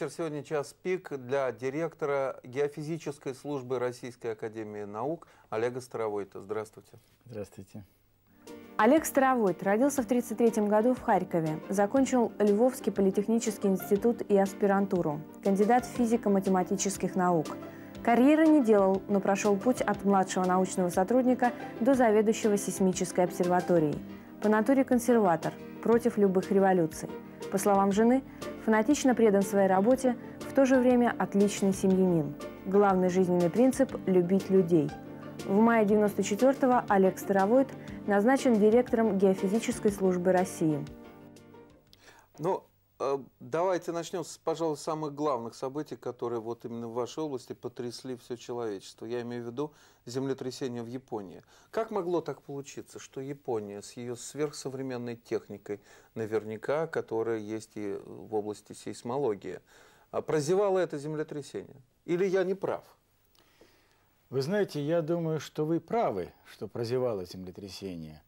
вечер. Сегодня час пик для директора геофизической службы Российской Академии Наук Олега Старовойта. Здравствуйте. Здравствуйте. Олег Старовойт родился в 1933 году в Харькове, закончил Львовский политехнический институт и аспирантуру, кандидат физико-математических наук. Карьеры не делал, но прошел путь от младшего научного сотрудника до заведующего сейсмической обсерваторией. По натуре консерватор, против любых революций – по словам жены, фанатично предан своей работе, в то же время отличный семьянин. Главный жизненный принцип – любить людей. В мае 1994 го Олег Старовойт назначен директором Геофизической службы России. Ну, Э, давайте начнем, с, пожалуй, самых главных событий, которые вот именно в вашей области потрясли все человечество. Я имею в виду землетрясение в Японии. Как могло так получиться, что Япония с ее сверхсовременной техникой, наверняка, которая есть и в области сейсмологии, а, прозевала это землетрясение? Или я не прав? Вы знаете, я думаю, что вы правы, что прозевало землетрясение.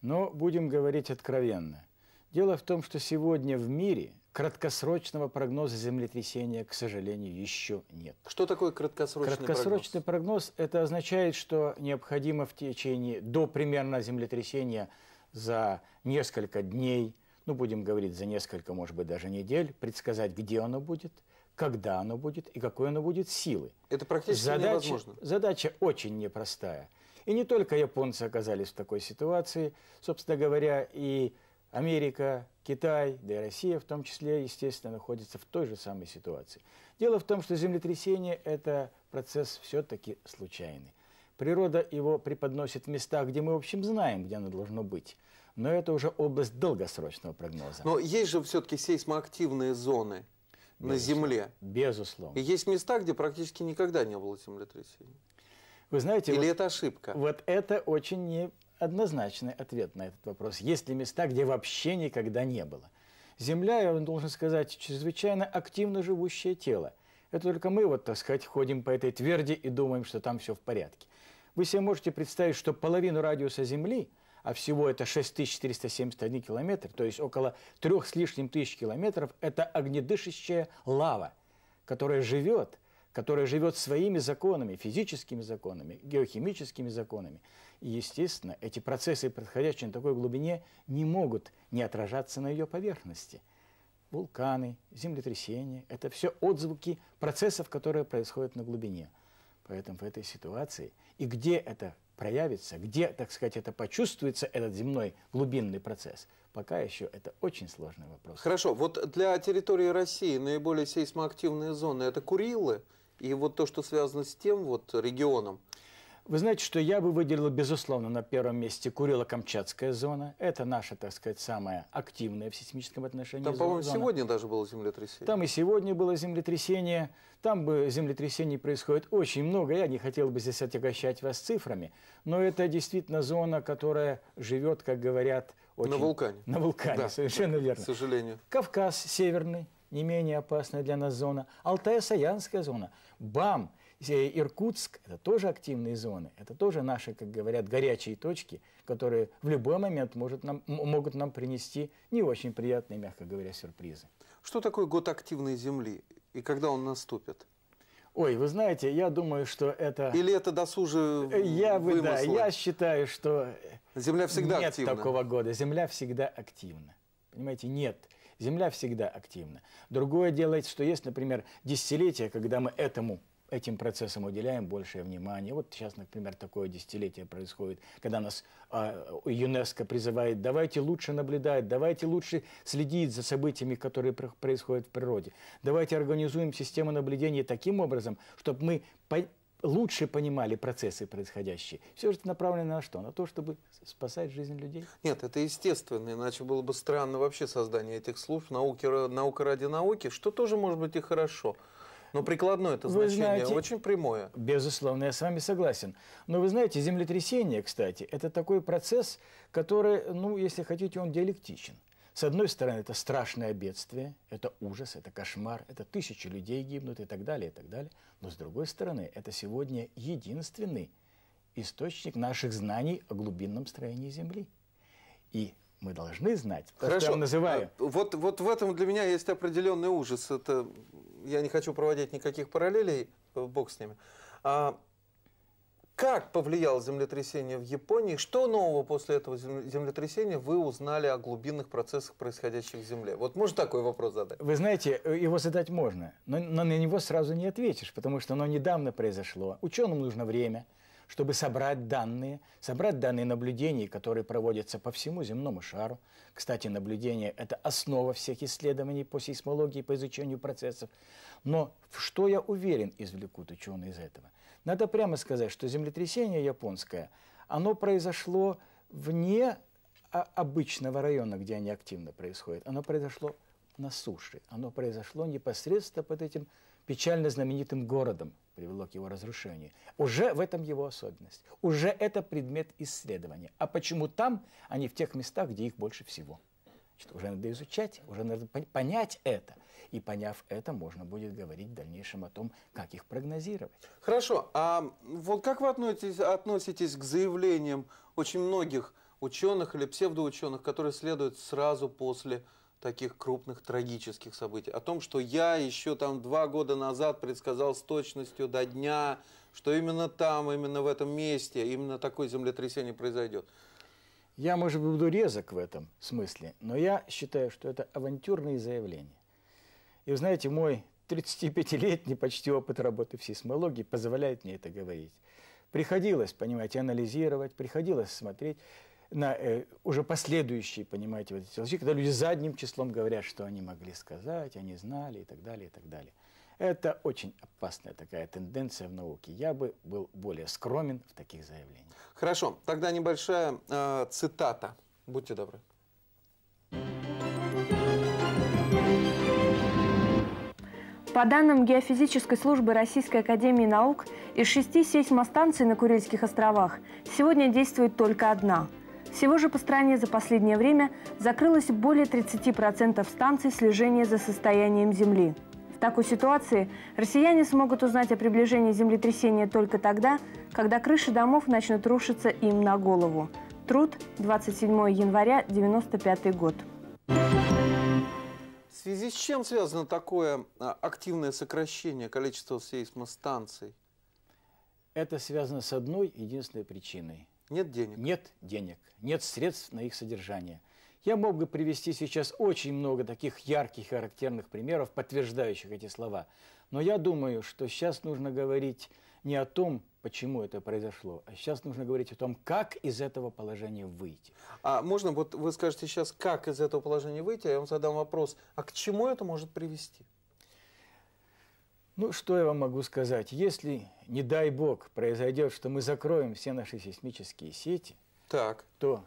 Но будем говорить откровенно – Дело в том, что сегодня в мире краткосрочного прогноза землетрясения, к сожалению, еще нет. Что такое краткосрочный, краткосрочный прогноз? Краткосрочный прогноз – это означает, что необходимо в течение, до примерно землетрясения за несколько дней, ну, будем говорить, за несколько, может быть, даже недель, предсказать, где оно будет, когда оно будет и какой оно будет силы. Это практически задача, невозможно. Задача очень непростая. И не только японцы оказались в такой ситуации. Собственно говоря, и Америка, Китай, да и Россия в том числе, естественно, находятся в той же самой ситуации. Дело в том, что землетрясение – это процесс все-таки случайный. Природа его преподносит в местах, где мы, в общем, знаем, где оно должно быть. Но это уже область долгосрочного прогноза. Но есть же все-таки сейсмоактивные зоны Безусловно. на Земле. Безусловно. И есть места, где практически никогда не было землетрясений. Вы знаете, Или вот, это ошибка? Вот это очень не, однозначный ответ на этот вопрос. Есть ли места, где вообще никогда не было? Земля, я вам должен сказать, чрезвычайно активно живущее тело. Это только мы, вот так сказать, ходим по этой тверди и думаем, что там все в порядке. Вы себе можете представить, что половину радиуса Земли, а всего это 6471 километр, то есть около трех с лишним тысяч километров, это огнедышащая лава, которая живет, которая живет своими законами, физическими законами, геохимическими законами, и, Естественно, эти процессы, происходящие на такой глубине, не могут не отражаться на ее поверхности. Вулканы, землетрясения – это все отзвуки процессов, которые происходят на глубине. Поэтому в этой ситуации, и где это проявится, где, так сказать, это почувствуется, этот земной глубинный процесс, пока еще это очень сложный вопрос. Хорошо, вот для территории России наиболее сейсмоактивные зоны – это Курилы, и вот то, что связано с тем вот регионом, вы знаете, что я бы выделил безусловно, на первом месте курила камчатская зона. Это наша, так сказать, самая активная в сейсмическом отношении Там, по-моему, сегодня даже было землетрясение. Там и сегодня было землетрясение. Там бы землетрясений происходит очень много. Я не хотел бы здесь отягощать вас цифрами. Но это действительно зона, которая живет, как говорят, очень... На вулкане. На вулкане, да, совершенно верно. К сожалению. Кавказ северный, не менее опасная для нас зона. Алтая-Саянская зона. Бам! Иркутск – это тоже активные зоны, это тоже наши, как говорят, горячие точки, которые в любой момент может нам, могут нам принести не очень приятные, мягко говоря, сюрпризы. Что такое год активной земли и когда он наступит? Ой, вы знаете, я думаю, что это... Или это досужие э, я бы, да, Я считаю, что э, Земля всегда нет активна. такого года. Земля всегда активна. Понимаете, нет. Земля всегда активна. Другое дело, что есть, например, десятилетия, когда мы этому этим процессам уделяем большее внимание. Вот сейчас, например, такое десятилетие происходит, когда нас а, ЮНЕСКО призывает, давайте лучше наблюдать, давайте лучше следить за событиями, которые происходят в природе. Давайте организуем систему наблюдения таким образом, чтобы мы по лучше понимали процессы происходящие. Все же это направлено на что? На то, чтобы спасать жизнь людей? Нет, это естественно, иначе было бы странно вообще создание этих служб, науки, наука ради науки, что тоже может быть и хорошо – но прикладное это значение знаете, очень прямое. Безусловно, я с вами согласен. Но вы знаете, землетрясение, кстати, это такой процесс, который, ну, если хотите, он диалектичен. С одной стороны, это страшное бедствие, это ужас, это кошмар, это тысячи людей гибнут и так далее, и так далее. Но с другой стороны, это сегодня единственный источник наших знаний о глубинном строении Земли. И мы должны знать. Хорошо. Что я называю. Э, вот, вот в этом для меня есть определенный ужас. Это я не хочу проводить никаких параллелей, э, бог с ними. А, как повлияло землетрясение в Японии? Что нового после этого землетрясения вы узнали о глубинных процессах, происходящих в Земле? Вот можно такой вопрос задать? Вы знаете, э, его задать можно, но на него сразу не ответишь, потому что оно недавно произошло. Ученым нужно время чтобы собрать данные, собрать данные наблюдений, которые проводятся по всему земному шару. Кстати, наблюдение – это основа всех исследований по сейсмологии, по изучению процессов. Но что я уверен извлекут ученые из этого? Надо прямо сказать, что землетрясение японское, оно произошло вне а, обычного района, где они активно происходят. Оно произошло на суше, оно произошло непосредственно под этим печально знаменитым городом, привело к его разрушению. Уже в этом его особенность. Уже это предмет исследования. А почему там, а не в тех местах, где их больше всего? Значит, уже надо изучать, уже надо понять это. И поняв это, можно будет говорить в дальнейшем о том, как их прогнозировать. Хорошо. А вот как вы относитесь, относитесь к заявлениям очень многих ученых или псевдоученых, которые следуют сразу после таких крупных трагических событий. О том, что я еще там два года назад предсказал с точностью до дня, что именно там, именно в этом месте, именно такое землетрясение произойдет. Я, может быть, буду резок в этом смысле, но я считаю, что это авантюрные заявления. И вы знаете, мой 35-летний почти опыт работы в сейсмологии позволяет мне это говорить. Приходилось, понимаете, анализировать, приходилось смотреть на э, уже последующие, понимаете, вот эти лжи, когда люди задним числом говорят, что они могли сказать, они знали и так далее, и так далее. Это очень опасная такая тенденция в науке. Я бы был более скромен в таких заявлениях. Хорошо, тогда небольшая э, цитата. Будьте добры. По данным Геофизической службы Российской Академии Наук, из шести сейсмостанций на Курильских островах сегодня действует только одна – всего же по стране за последнее время закрылось более 30% станций слежения за состоянием Земли. В такой ситуации россияне смогут узнать о приближении землетрясения только тогда, когда крыши домов начнут рушиться им на голову. Труд, 27 января 1995 год. В связи с чем связано такое а, активное сокращение количества сейсмостанций? Это связано с одной единственной причиной – нет денег. Нет денег, нет средств на их содержание. Я мог бы привести сейчас очень много таких ярких характерных примеров, подтверждающих эти слова. Но я думаю, что сейчас нужно говорить не о том, почему это произошло, а сейчас нужно говорить о том, как из этого положения выйти. А можно, вот вы скажете сейчас, как из этого положения выйти, а я вам задам вопрос, а к чему это может привести? Ну, что я вам могу сказать? Если, не дай бог, произойдет, что мы закроем все наши сейсмические сети, так. то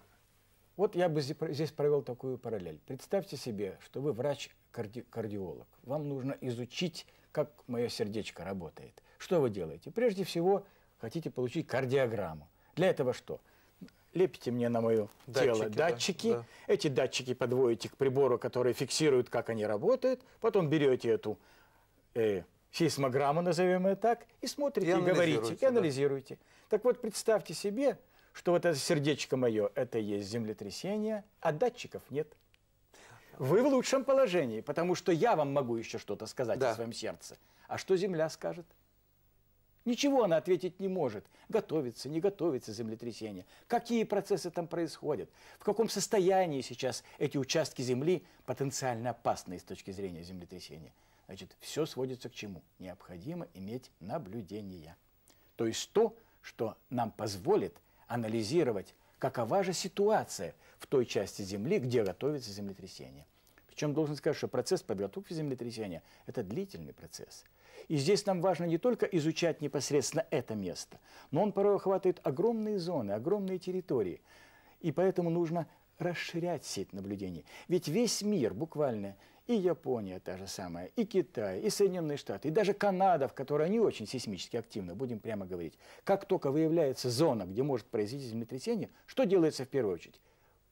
вот я бы здесь провел такую параллель. Представьте себе, что вы врач-кардиолог. Вам нужно изучить, как мое сердечко работает. Что вы делаете? Прежде всего, хотите получить кардиограмму. Для этого что? лепите мне на мое датчики, тело датчики. Да, да. Эти датчики подводите к прибору, который фиксирует, как они работают. Потом берете эту э, сейсмограмму, назовем ее так, и смотрите, и, и говорите, и анализируете. Да. Так вот, представьте себе, что вот это сердечко мое, это есть землетрясение, а датчиков нет. Вы в лучшем положении, потому что я вам могу еще что-то сказать да. о своем сердце. А что Земля скажет? Ничего она ответить не может. Готовится, не готовится землетрясение. Какие процессы там происходят? В каком состоянии сейчас эти участки Земли потенциально опасные с точки зрения землетрясения? Значит, все сводится к чему? Необходимо иметь наблюдение. То есть то, что нам позволит анализировать, какова же ситуация в той части Земли, где готовится землетрясение. Причем должен сказать, что процесс подготовки землетрясения – это длительный процесс. И здесь нам важно не только изучать непосредственно это место, но он порой охватывает огромные зоны, огромные территории. И поэтому нужно расширять сеть наблюдений. Ведь весь мир буквально – и Япония та же самая, и Китай, и Соединенные Штаты, и даже Канада, в которой они очень сейсмически активны. будем прямо говорить. Как только выявляется зона, где может произойти землетрясение, что делается в первую очередь?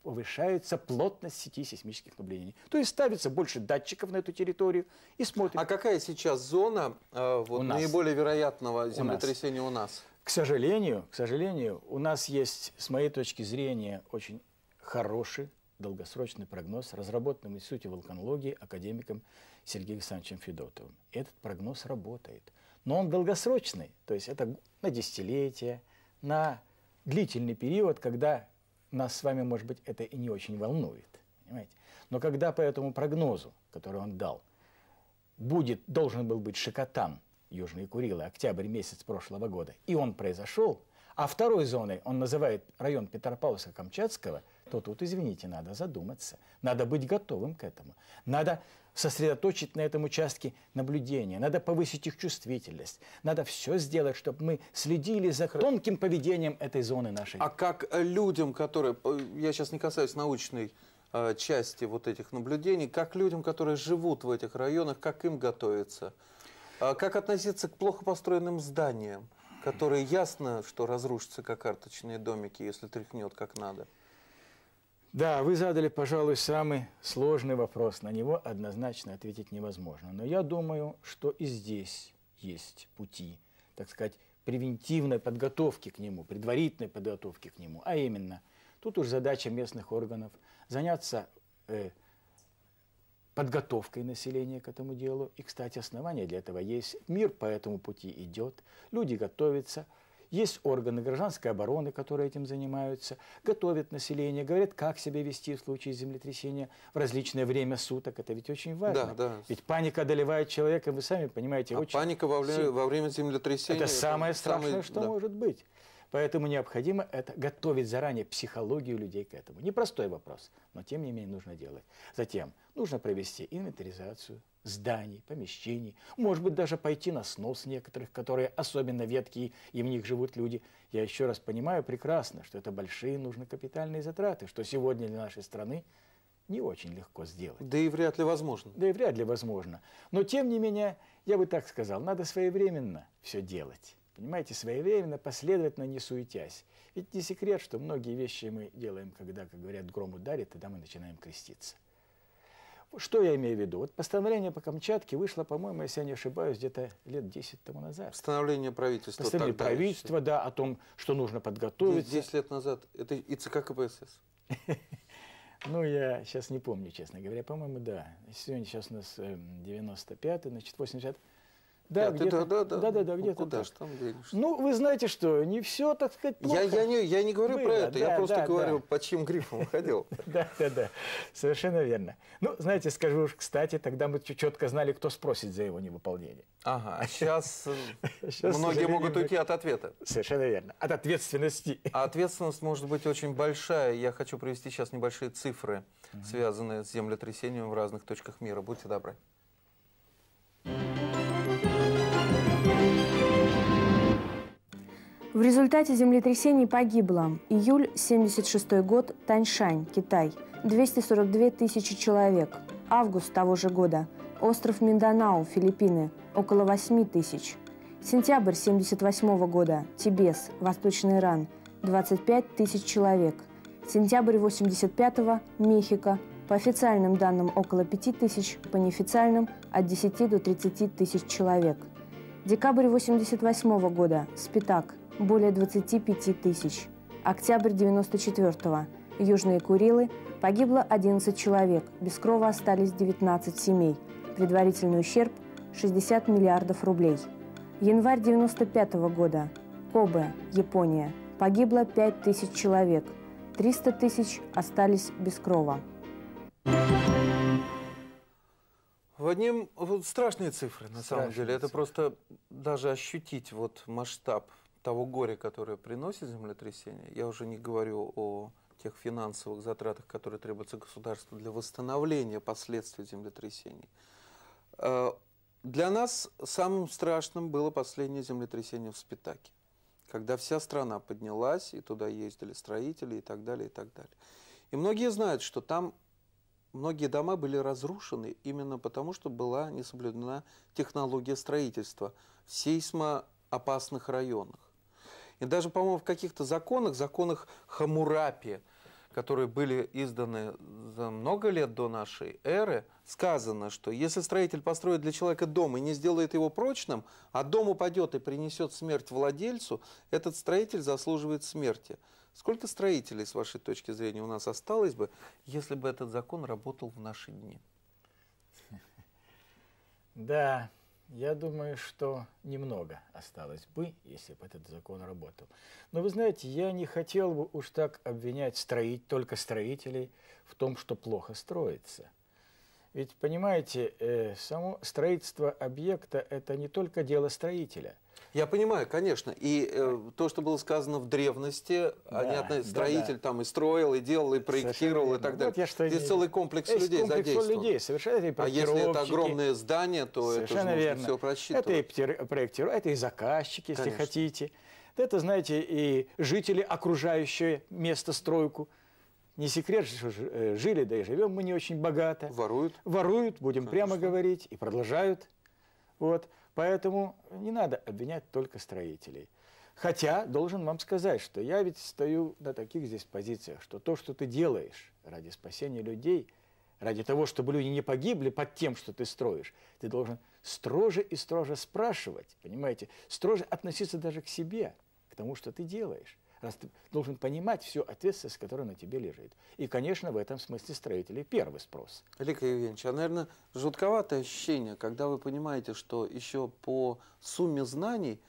повышается плотность сети сейсмических наблюдений. То есть ставится больше датчиков на эту территорию и смотрит. А какая сейчас зона э, вот, наиболее вероятного землетрясения у нас? у нас? К сожалению, к сожалению, у нас есть, с моей точки зрения, очень хороший долгосрочный прогноз, разработанный в Институте вулканологии академиком Сергеем Александровичем Федотовым. этот прогноз работает. Но он долгосрочный, то есть это на десятилетие, на длительный период, когда нас с вами, может быть, это и не очень волнует. Понимаете? Но когда по этому прогнозу, который он дал, будет, должен был быть шикотан Южные Курилы, октябрь месяц прошлого года, и он произошел, а второй зоной он называет район Петропавловска-Камчатского – то тут, извините, надо задуматься. Надо быть готовым к этому. Надо сосредоточить на этом участке наблюдения, надо повысить их чувствительность, надо все сделать, чтобы мы следили за тонким поведением этой зоны нашей. А как людям, которые, э, я сейчас не касаюсь научной э, части вот этих наблюдений, как людям, которые живут в этих районах, как им готовиться? А как относиться к плохо построенным зданиям, которые ясно, что разрушатся как карточные домики, если тряхнет как надо? Да, вы задали, пожалуй, самый сложный вопрос. На него однозначно ответить невозможно. Но я думаю, что и здесь есть пути, так сказать, превентивной подготовки к нему, предварительной подготовки к нему. А именно, тут уж задача местных органов заняться э, подготовкой населения к этому делу. И, кстати, основания для этого есть. Мир по этому пути идет, люди готовятся – есть органы гражданской обороны, которые этим занимаются, готовят население, говорят, как себя вести в случае землетрясения в различное время суток. Это ведь очень важно. Да, да. Ведь паника одолевает человека, вы сами понимаете. А очень паника во время, во время землетрясения... Это, это самое страшное, самый... что да. может быть. Поэтому необходимо это готовить заранее психологию людей к этому. Непростой вопрос, но тем не менее нужно делать. Затем нужно провести инвентаризацию, зданий, помещений, может быть, даже пойти на снос некоторых, которые особенно веткие, и в них живут люди. Я еще раз понимаю прекрасно, что это большие нужны капитальные затраты, что сегодня для нашей страны не очень легко сделать. Да и вряд ли возможно. Да и вряд ли возможно. Но, тем не менее, я бы так сказал, надо своевременно все делать. Понимаете, своевременно, последовательно, не суетясь. Ведь не секрет, что многие вещи мы делаем, когда, как говорят, гром ударит, тогда мы начинаем креститься. Что я имею в виду? Вот постановление по Камчатке вышло, по-моему, если я не ошибаюсь, где-то лет 10 тому назад. Постановление правительства. Постановление правительства, еще. да, о том, что нужно подготовить. 10 лет назад. Это и ЦК КПСС. Ну, я сейчас не помню, честно говоря. По-моему, да. Сегодня сейчас у нас 95-й, эм, значит, 80 да, а, где да, да, да, да, да, да, где-то. Куда же там денешься? Ну, вы знаете что, не все, так сказать, плохо. Я, я, не, я не говорю Было, про это, да, я просто да, говорю, да. по чьим грифом ходил. Да, да, да, совершенно верно. Ну, знаете, скажу уж, кстати, тогда мы четко знали, кто спросит за его невыполнение. Ага, а сейчас, сейчас э, многие могут уйти от ответа. Совершенно верно, от ответственности. А ответственность может быть очень большая. Я хочу привести сейчас небольшие цифры, связанные с землетрясением в разных точках мира. Будьте добры. В результате землетрясений погибло июль 76 год Таньшань, Китай, 242 тысячи человек, август того же года остров Минданao, Филиппины, около 8 тысяч, сентябрь 78 года Тибес, Восточный Иран, 25 тысяч человек, сентябрь 85 Мехико, по официальным данным около 5 тысяч, по неофициальным от 10 до 30 тысяч человек – Декабрь 88 года. Спитак. Более 25 тысяч. Октябрь 94 -го. Южные Курилы. Погибло 11 человек. Без крова остались 19 семей. Предварительный ущерб – 60 миллиардов рублей. Январь 95 -го года. Кобе, Япония. Погибло 5 тысяч человек. 300 тысяч остались без крова. Thank you. В одним вот страшные цифры, на страшные самом деле. Это просто даже ощутить вот масштаб того горя, которое приносит землетрясение. Я уже не говорю о тех финансовых затратах, которые требуются государству для восстановления последствий землетрясений. Э, для нас самым страшным было последнее землетрясение в Спитаке, когда вся страна поднялась, и туда ездили строители и так далее, и так далее. И многие знают, что там многие дома были разрушены именно потому, что была не соблюдена технология строительства в сейсмоопасных районах. И даже, по-моему, в каких-то законах, законах Хамурапи – которые были изданы за много лет до нашей эры, сказано, что если строитель построит для человека дом и не сделает его прочным, а дом упадет и принесет смерть владельцу, этот строитель заслуживает смерти. Сколько строителей, с вашей точки зрения, у нас осталось бы, если бы этот закон работал в наши дни? Да, я думаю, что немного осталось бы, если бы этот закон работал. Но вы знаете, я не хотел бы уж так обвинять строить, только строителей в том, что плохо строится. Ведь, понимаете, э, само строительство объекта – это не только дело строителя – я понимаю, конечно. И э, то, что было сказано в древности, а да, понятно, строитель да, да. там и строил, и делал, и проектировал, и так далее. Вот я что Здесь имею. целый комплекс Есть людей комплекс задействован. людей, совершенно А если это огромное здание, то совершенно это же верно. нужно все просчитывать. Это и проектируют, это и заказчики, если хотите. Это, знаете, и жители, окружающие место стройку. Не секрет, что э, жили, да и живем мы не очень богато. Воруют. Воруют, будем Конечно. прямо говорить, и продолжают. Вот. Поэтому не надо обвинять только строителей. Хотя, должен вам сказать, что я ведь стою на таких здесь позициях, что то, что ты делаешь ради спасения людей, ради того, чтобы люди не погибли под тем, что ты строишь, ты должен строже и строже спрашивать, понимаете, строже относиться даже к себе, к тому, что ты делаешь раз ты должен понимать всю ответственность, которая на тебе лежит. И, конечно, в этом смысле строители первый спрос. Алексей Евгеньевич, а, наверное, жутковатое ощущение, когда вы понимаете, что еще по сумме знаний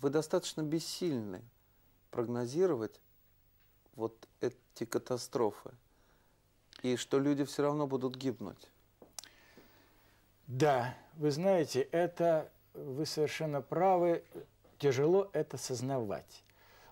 вы достаточно бессильны прогнозировать вот эти катастрофы, и что люди все равно будут гибнуть. Да, вы знаете, это вы совершенно правы, тяжело это сознавать.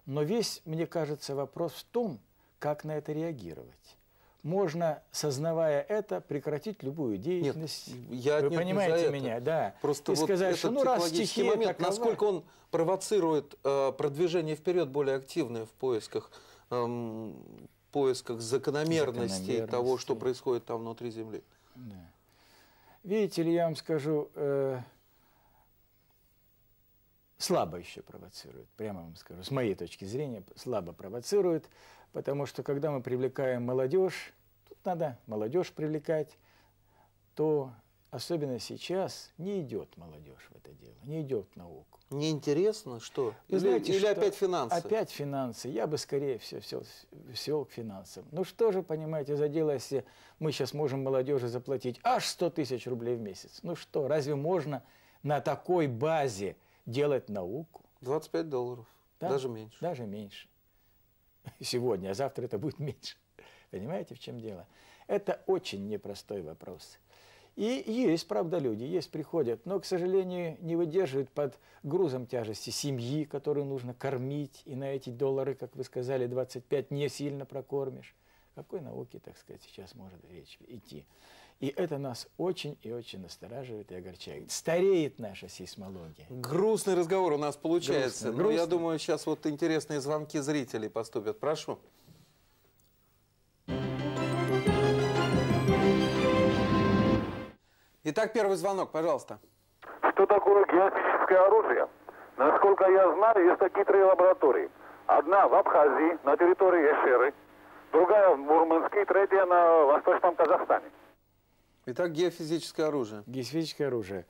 Но весь, мне кажется, вопрос в том, как на это реагировать. Можно, сознавая это, прекратить любую деятельность. Нет, я Вы понимаете меня, это. да. Просто и вот сказать, что ну раз стихия момент, такова... насколько он провоцирует э, продвижение вперед более активное в поисках, э, поисках закономерностей, закономерностей того, что происходит там внутри Земли. Да. Видите ли, я вам скажу, э, слабо еще провоцирует, прямо вам скажу, с моей точки зрения, слабо провоцирует, потому что когда мы привлекаем молодежь, тут надо молодежь привлекать, то особенно сейчас не идет молодежь в это дело, не идет в науку. Неинтересно, что? Вы или, знаете, или что? опять финансы? Опять финансы. Я бы скорее все, все, все к финансам. Ну что же, понимаете, за дело, если мы сейчас можем молодежи заплатить аж 100 тысяч рублей в месяц. Ну что, разве можно на такой базе делать науку. 25 долларов, да? даже меньше. Даже меньше. Сегодня, а завтра это будет меньше. Понимаете, в чем дело? Это очень непростой вопрос. И есть, правда, люди, есть, приходят, но, к сожалению, не выдерживают под грузом тяжести семьи, которую нужно кормить, и на эти доллары, как вы сказали, 25 не сильно прокормишь. Какой науки, так сказать, сейчас может речь идти? И это нас очень и очень настораживает и огорчает. Стареет наша сейсмология. Грустный разговор у нас получается. Грустно, Но ну, я думаю, сейчас вот интересные звонки зрителей поступят. Прошу. Итак, первый звонок, пожалуйста. Что такое геофизическое оружие? Насколько я знаю, есть такие три лаборатории. Одна в Абхазии, на территории Эшеры, другая в Мурманске, третья на Восточном Казахстане. Итак, геофизическое оружие. Геофизическое оружие.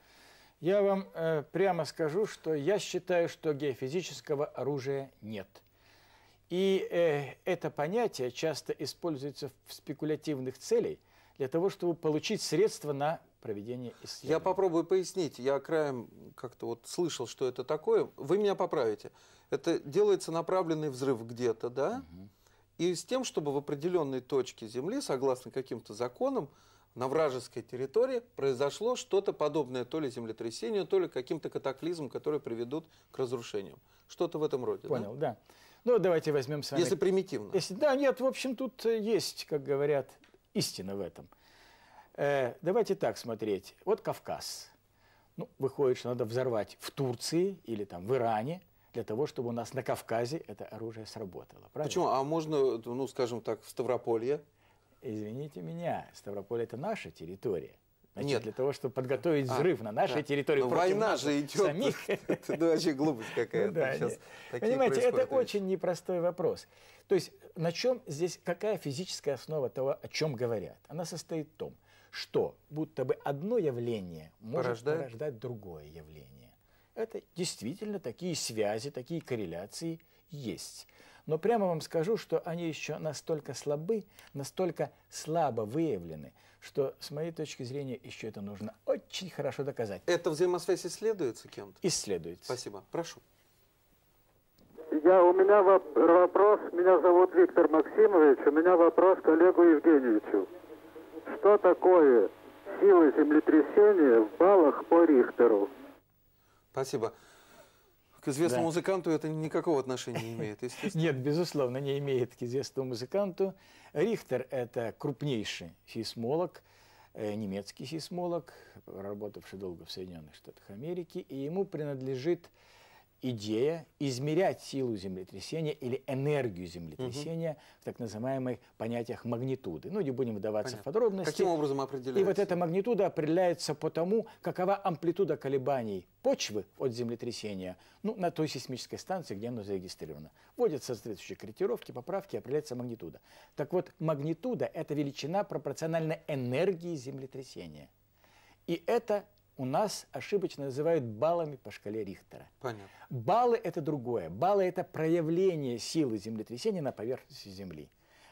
Я вам э, прямо скажу, что я считаю, что геофизического оружия нет. И э, это понятие часто используется в спекулятивных целях для того, чтобы получить средства на проведение исследований. Я попробую пояснить. Я краем как-то вот слышал, что это такое. Вы меня поправите. Это делается направленный взрыв где-то, да? Угу. И с тем, чтобы в определенной точке Земли, согласно каким-то законам, на вражеской территории произошло что-то подобное то ли землетрясению, то ли каким-то катаклизмом, которые приведут к разрушениям. Что-то в этом роде. Понял, да? да. Ну, давайте возьмем с вами... Если примитивно. Если... Да, нет, в общем, тут э, есть, как говорят, истина в этом. Э, давайте так смотреть. Вот Кавказ. Ну, выходит, что надо взорвать в Турции или там в Иране – для того, чтобы у нас на Кавказе это оружие сработало. Правильно? Почему? А можно, ну, скажем так, в Ставрополье? Извините меня, Ставрополь это наша территория. Значит, Нет. для того, чтобы подготовить а, взрыв а, на нашей да. территории Но ну, война же идет. Самих. Это ну, вообще глупость какая-то. Ну Понимаете, это очень непростой вопрос. То есть на чем здесь, какая физическая основа того, о чем говорят? Она состоит в том, что будто бы одно явление может порождает? порождать другое явление. Это действительно такие связи, такие корреляции есть. Но прямо вам скажу, что они еще настолько слабы, настолько слабо выявлены, что, с моей точки зрения, еще это нужно очень хорошо доказать. Эта взаимосвязь исследуется кем-то? Исследуется. Спасибо. Прошу. Я, у меня вопрос, меня зовут Виктор Максимович, у меня вопрос к Олегу Евгеньевичу. Что такое сила землетрясения в баллах по Рихтеру? Спасибо. К известному да. музыканту это никакого отношения не имеет, естественно. Нет, безусловно, не имеет к известному музыканту. Рихтер – это крупнейший сейсмолог, э, немецкий сейсмолог, работавший долго в Соединенных Штатах Америки, и ему принадлежит идея измерять силу землетрясения или энергию землетрясения угу. в так называемых понятиях магнитуды. Ну, не будем вдаваться Понятно. в подробности. Каким образом определяется? И вот эта магнитуда определяется по тому, какова амплитуда колебаний почвы от землетрясения ну, на той сейсмической станции, где оно зарегистрировано. Вводятся соответствующие корректировки, поправки, определяется магнитуда. Так вот, магнитуда – это величина пропорциональна энергии землетрясения. И это у нас ошибочно называют баллами по шкале Рихтера. Понятно. Баллы – это другое. Баллы – это проявление силы землетрясения на поверхности Земли.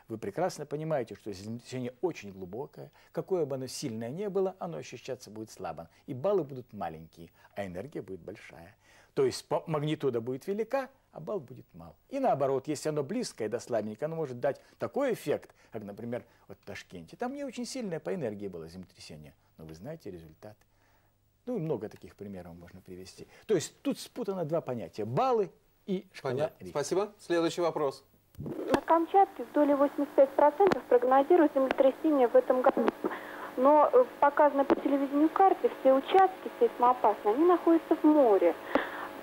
Вы прекрасно понимаете, что землетрясение очень глубокое. Какое бы оно сильное ни было, оно ощущаться будет слабо. И баллы будут маленькие, а энергия будет большая. То есть магнитуда будет велика, а балл будет мал. И наоборот, если оно близкое до слабенькое, оно может дать такой эффект, как, например, вот в Ташкенте. Там не очень сильное по энергии было землетрясение, но вы знаете результаты. Ну и много таких примеров можно привести. То есть тут спутано два понятия – баллы и шкала Понятно. Спасибо. Следующий вопрос. На Камчатке в доле 85% прогнозируют землетрясение в этом году. Но в э, по телевидению карте все участки сейсмоопасные, они находятся в море.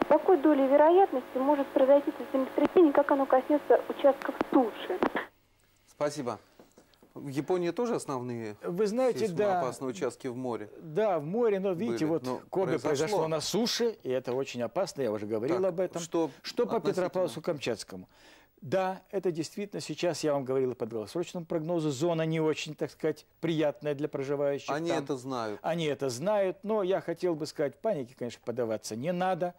какой доли вероятности может произойти землетрясение, как оно коснется участков суши? Спасибо. В Японии тоже основные Вы знаете, да, опасные участки в море? Да, в море, но видите, были, вот но Кобе произошло. произошло на суше, и это очень опасно, я уже говорил так, об этом. Что, что по Петропавловску-Камчатскому? Да, это действительно, сейчас я вам говорил по долгосрочному прогнозу, зона не очень, так сказать, приятная для проживающих. Они там. это знают. Они это знают, но я хотел бы сказать, панике, конечно, подаваться не надо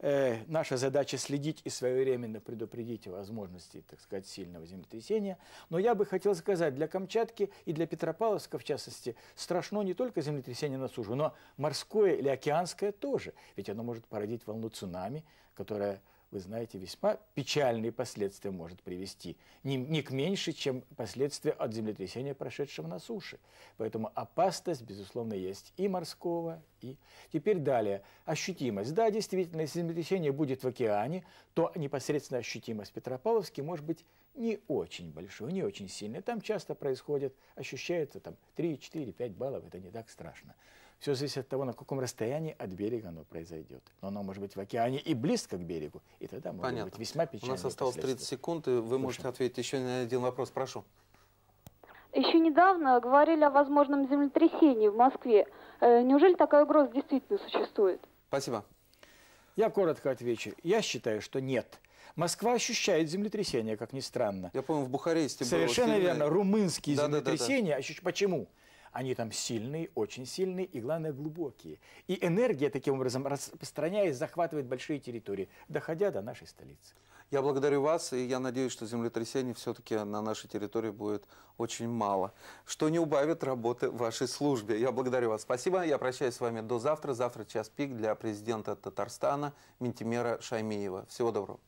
э, наша задача следить и своевременно предупредить о возможности, так сказать, сильного землетрясения. Но я бы хотел сказать, для Камчатки и для Петропавловска, в частности, страшно не только землетрясение на суше, но морское или океанское тоже. Ведь оно может породить волну цунами, которая вы знаете, весьма печальные последствия может привести. Не, не к меньше, чем последствия от землетрясения, прошедшего на суше. Поэтому опасность, безусловно, есть и морского, и... Теперь далее. Ощутимость. Да, действительно, если землетрясение будет в океане, то непосредственно ощутимость Петропавловски может быть не очень большой, не очень сильной. Там часто происходит, ощущается там 3, 4, 5 баллов, это не так страшно. Все зависит от того, на каком расстоянии от берега оно произойдет. Но оно может быть в океане и близко к берегу, и тогда может Понятно. быть весьма печально. У нас осталось 30 секунд, и вы Слушаем. можете ответить еще на один вопрос. Прошу. Еще недавно говорили о возможном землетрясении в Москве. Э, неужели такая угроза действительно существует? Спасибо. Я коротко отвечу. Я считаю, что нет. Москва ощущает землетрясение, как ни странно. Я помню, в Бухаресте Совершенно было. Совершенно верно. Э, Румынские да, землетрясения. Да, да, да. Почему? Они там сильные, очень сильные и, главное, глубокие. И энергия таким образом, распространяясь, захватывает большие территории, доходя до нашей столицы. Я благодарю вас, и я надеюсь, что землетрясений все-таки на нашей территории будет очень мало, что не убавит работы вашей службе. Я благодарю вас. Спасибо. Я прощаюсь с вами до завтра. Завтра час пик для президента Татарстана Ментимера Шаймиева. Всего доброго.